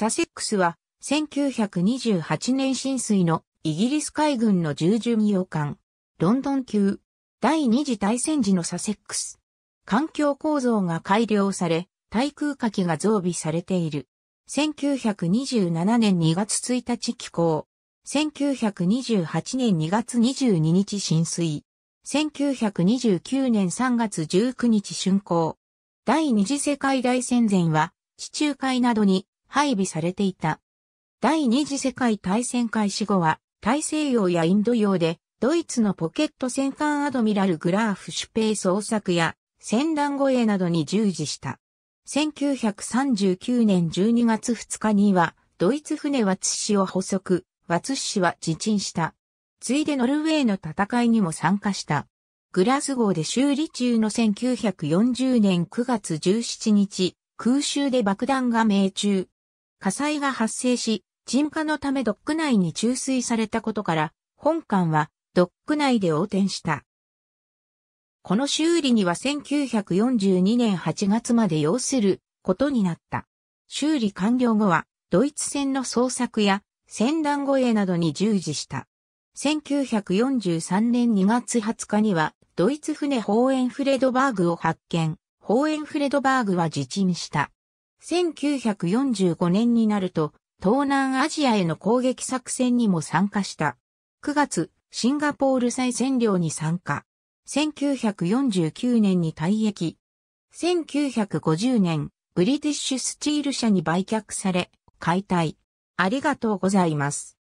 サセックスは1928年浸水のイギリス海軍の従順洋艦、ロンドン級、第二次大戦時のサセックス。環境構造が改良され、対空火器が増備されている。1927年2月1日寄港。1928年2月22日浸水。1929年3月19日竣工。第二次世界大戦前は、地中海などに配備されていた。第二次世界大戦開始後は、大西洋やインド洋で、ドイツのポケット戦艦アドミラル・グラーフ・シュペイ捜索や、戦団護衛などに従事した。1939年12月2日には、ドイツ船ワツ氏を捕捉、ワツ氏は自沈した。ついでノルウェーの戦いにも参加した。グラス号で修理中の1940年9月17日、空襲で爆弾が命中。火災が発生し、沈下のためドック内に注水されたことから、本館はドック内で横転した。この修理には1942年8月まで要することになった。修理完了後は、ドイツ船の捜索や、船団護衛などに従事した。1943年2月20日には、ドイツ船ホーエンフレドバーグを発見。ホーエンフレドバーグは自沈した。1945年になると、東南アジアへの攻撃作戦にも参加した。9月、シンガポール再占領に参加。1949年に退役。1950年、ブリティッシュスチール社に売却され、解体。ありがとうございます。